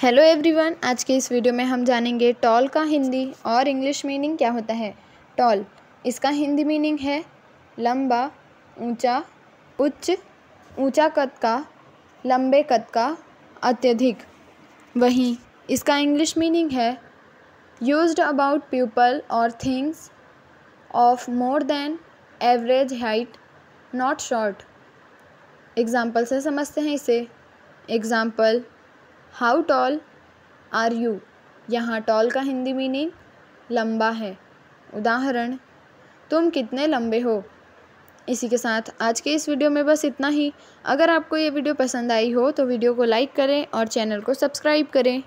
hello everyone आज के इस वीडियो में हम जानेंगे टॉल का हिंदी और इंग्लिश मीनिंग क्या होता है टॉल इसका हिंदी मीनिंग है लंबा ऊंचा, उच्च ऊंचा कद का लंबे कद का अत्यधिक वहीं इसका इंग्लिश मीनिंग है यूज्ड अबाउट पीपल और things of more than average height not short example से समझते हैं इसे example how tall are you यहाँ टॉल का हिंदी मीनिंग लंबा है उदाहरण तुम कितने लंबे हो इसी के साथ आज के इस वीडियो में बस इतना ही अगर आपको ये वीडियो पसंद आई हो तो वीडियो को लाइक करें और चैनल को सब्सक्राइब करें